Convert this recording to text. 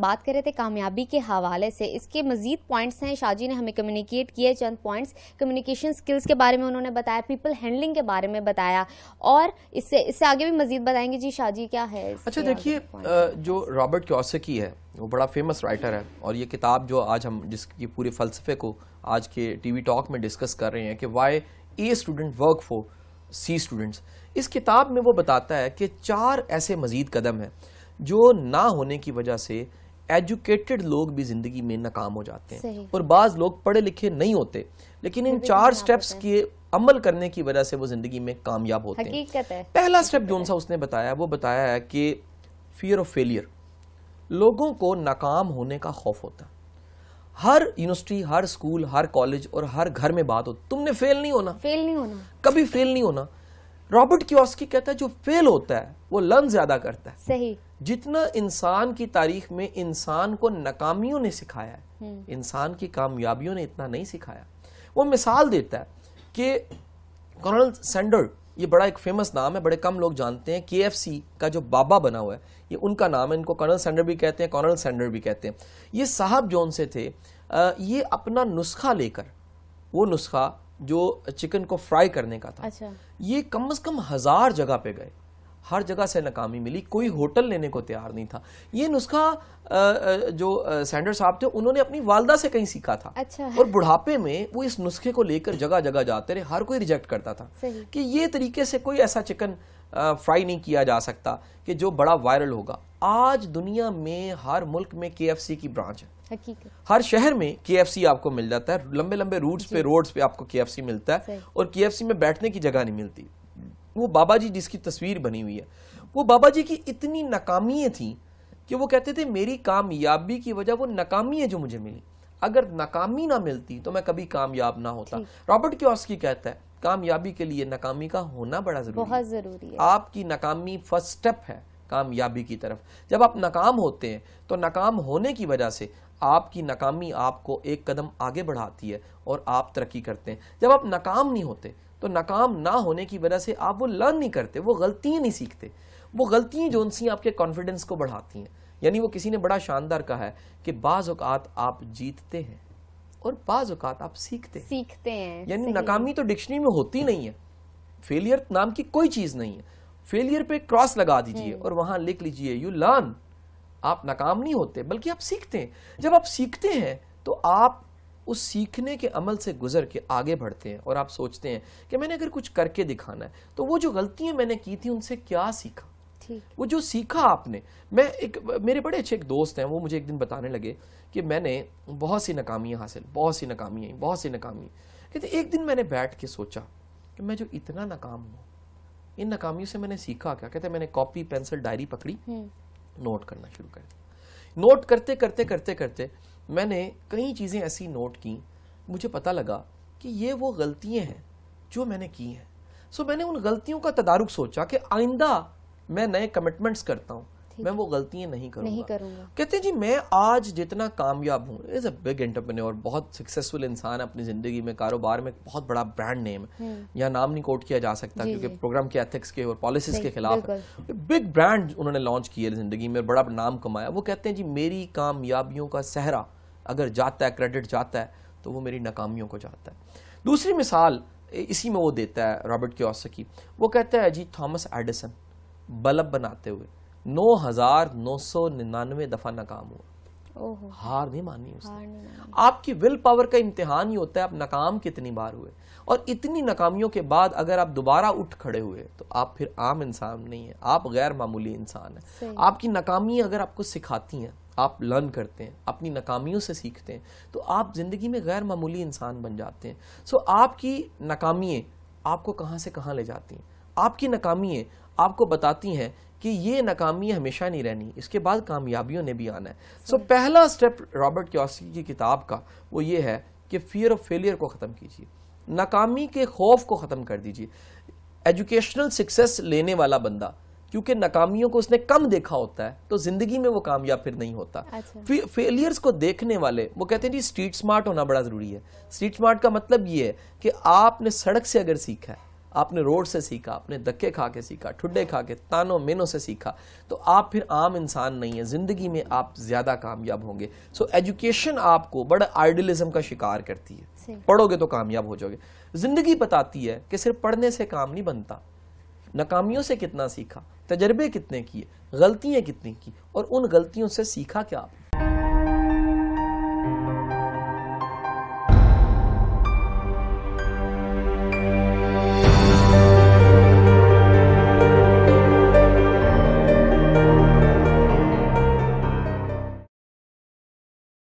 बात कर रहे थे कामयाबी के हवाले से इसके मजीद पॉइंट्स हैं शाजी ने हमें कम्युनिकेट किए चंद पॉइंट्स कम्युनिकेशन स्किल्स के बारे में उन्होंने बताया पीपल हैंडलिंग के बारे में बताया और इससे इससे आगे भी मजीद बताएंगे जी शाजी क्या है अच्छा देखिए जो रॉबर्ट क्योसकी है वो बड़ा फेमस राइटर है और ये किताब जो आज हम जिसकी पूरे फलसफे को आज के टी टॉक में डिस्कस कर रहे हैं कि why A student work for C students इस किताब में वो बताता है कि चार ऐसे मजीद कदम हैं जो ना होने की वजह से एजुकेटेड लोग भी जिंदगी में नाकाम हो जाते हैं और बाज लोग पढ़े लिखे नहीं होते लेकिन इन चार स्टेप्स के अमल करने की वजह से वो जिंदगी में कामयाब होते हैं है। पहला स्टेप जो सा उसने बताया वो बताया है कि फियर ऑफ फेलियर लोगों को नाकाम होने का खौफ होता हर यूनिवर्सिटी हर स्कूल हर कॉलेज और हर घर में बात हो तुमने फेल नहीं होना फेल नहीं होना कभी फेल नहीं होना रॉबर्ट क्योस्की कहता है जो फेल होता है वो लर्न ज्यादा करता है सही जितना इंसान की तारीख में इंसान को नाकामियों ने सिखाया है हम्म। इंसान की कामयाबियों ने इतना नहीं सिखाया वो मिसाल देता है कि कर्नल सेंडर ये बड़ा एक फेमस नाम है बड़े कम लोग जानते हैं के का जो बाबा बना हुआ है ये उनका नाम है इनको कर्नल सेंडर भी कहते हैं कर्नल सेंडर भी कहते हैं ये साहब जोन से थे ये अपना नुस्खा लेकर वो नुस्खा जो चिकन को फ्राई करने का था अच्छा। ये कम अज कम हजार जगह पे गए हर जगह से नाकामी मिली कोई होटल लेने को तैयार नहीं था ये नुस्खा जो सैंडर साहब थे उन्होंने अपनी वालदा से कहीं सीखा था अच्छा और बुढ़ापे में वो इस नुस्खे को लेकर जगह जगह जाते रहे हर कोई रिजेक्ट करता था कि ये तरीके से कोई ऐसा चिकन फ्राई नहीं किया जा सकता कि जो बड़ा वायरल होगा आज दुनिया में हर मुल्क में के की ब्रांच है हर शहर में के आपको मिल जाता है लंबे लंबे रूट्स पे रोड्स पे आपको के मिलता है और के में बैठने की जगह नहीं मिलती वो बाबा जी जिसकी तस्वीर बनी हुई है वो बाबा जी की इतनी नाकामियाँ थी कि वो कहते थे मेरी कामयाबी की वजह वो नाकामी है जो मुझे मिली अगर नाकामी ना मिलती तो मैं कभी कामयाब ना होता रॉबर्ट क्योस्की कहता है कामयाबी के लिए नाकामी का होना बड़ा जरूरी बहुत जरूरी है आपकी नाकामी फर्स्ट स्टेप है कामयाबी की तरफ जब आप नाकाम होते हैं तो नाकाम होने की वजह से आपकी नाकामी आपको एक कदम आगे बढ़ाती है और आप तरक्की करते हैं जब आप नाकाम नहीं होते तो नाकाम ना होने की वजह से आप वो लर्न नहीं करते वो गलतियाँ नहीं सीखते वो गलतियाँ जो उनसी आपके कॉन्फिडेंस को बढ़ाती हैं यानी वो किसी ने बड़ा शानदार कहा है कि बाजात आप जीतते हैं और बाजात आप सीखते हैं सीखते हैं यानी नाकामी तो डिक्शनरी में होती नहीं है फेलियर नाम की कोई चीज़ नहीं है फेलियर पे क्रॉस लगा दीजिए हम्म। और वहाँ लिख लीजिए यू लर्न आप नाकाम नहीं होते बल्कि आप सीखते हैं जब आप सीखते हैं तो आप उस सीखने के अमल से गुजर के आगे बढ़ते हैं और आप सोचते हैं कि मैंने अगर कुछ करके दिखाना है तो वो जो गलतियां मैंने की थी उनसे क्या सीखा वो जो सीखा आपने मैं एक मेरे बड़े अच्छे एक दोस्त हैं वो मुझे एक दिन बताने लगे कि मैंने बहुत सी नाकामियाँ हासिल बहुत सी नाकामियाँ बहुत सी नाकामी कहते एक दिन मैंने बैठ के सोचा कि मैं जो इतना नाकाम हूँ इन नाकामियों से मैंने सीखा क्या कहते मैंने कॉपी पेंसिल डायरी पकड़ी हम्म। नोट करना शुरू कर दिया नोट करते करते करते करते मैंने कई चीज़ें ऐसी नोट की मुझे पता लगा कि ये वो गलतियाँ हैं जो मैंने की हैं सो मैंने उन गलतियों का तदारुक सोचा कि आइंदा मैं नए कमिटमेंट्स करता हूँ मैं वो गलतियां नहीं करूंगा नहीं करूंगा कहते जी मैं आज जितना कामयाब हूँ इज अ बिग एंटरप्रेन्योर बहुत सक्सेसफुल इंसान है अपनी जिंदगी में कारोबार में बहुत बड़ा ब्रांड नेम है हम्म। यहाँ नाम नहीं कोट किया जा सकता क्योंकि प्रोग्राम के एथिक्स के और पॉलिसीज के खिलाफ बिग ब्रांड तो उन्होंने लॉन्च किए जिंदगी में बड़ा नाम कमाया वो कहते हैं जी मेरी कामयाबियों का सहरा अगर जाता है क्रेडिट जाता है तो वो मेरी नाकामियों को जाता है दूसरी मिसाल इसी में वो देता है रॉबर्ट क्योसकी वो कहता है जी थॉमस एडिसन बल्ब बनाते हुए नौ हजार नौ सौ निन्यानवे दफा नाकाम हुआ हार नहीं मानी उसने आपकी विल पावर का इम्तिहान ही होता है आप नाकाम कितनी बार हुए और इतनी नाकामियों के बाद अगर आप दोबारा उठ खड़े हुए तो आप फिर आम इंसान नहीं है आप गैर मामूली इंसान है आपकी नाकामी अगर आपको सिखाती हैं आप लर्न करते हैं अपनी नाकामियों से सीखते हैं तो आप ज़िंदगी में गैर मामूली इंसान बन जाते हैं सो आपकी नाकामियाँ आपको कहाँ से कहाँ ले जाती हैं आपकी नाकामियाँ आपको बताती हैं कि ये नाकामी हमेशा नहीं रहनी इसके बाद कामयाबियों ने भी आना है सो so, पहला स्टेप रॉबर्ट क्योस्की की किताब का वो ये है कि फियर ऑफ फेलियर को ख़त्म कीजिए नाकामी के खौफ को ख़त्म कर दीजिए एजुकेशनल सक्सेस लेने वाला बंदा क्योंकि नाकामियों को उसने कम देखा होता है तो जिंदगी में वो कामयाब फिर नहीं होता अच्छा। फेलियर्स को देखने वाले वो कहते हैं जी स्ट्रीट स्मार्ट होना बड़ा जरूरी है स्ट्रीट स्मार्ट का मतलब ये है कि आपने सड़क से अगर सीखा है आपने रोड से सीखा आपने धक्के खा के सीखा ठुड्डे खा के तानों मेनों से सीखा तो आप फिर आम इंसान नहीं है ज़िंदगी में आप ज़्यादा कामयाब होंगे सो so, एजुकेशन आपको बड़ा आइडियलिज्म का शिकार करती है पढ़ोगे तो कामयाब हो जाओगे ज़िंदगी बताती है कि सिर्फ पढ़ने से काम नहीं बनता नाकामियों से कितना सीखा तजर्बे कितने किए गलतियाँ कितनी की और उन गलतियों से सीखा क्या आपने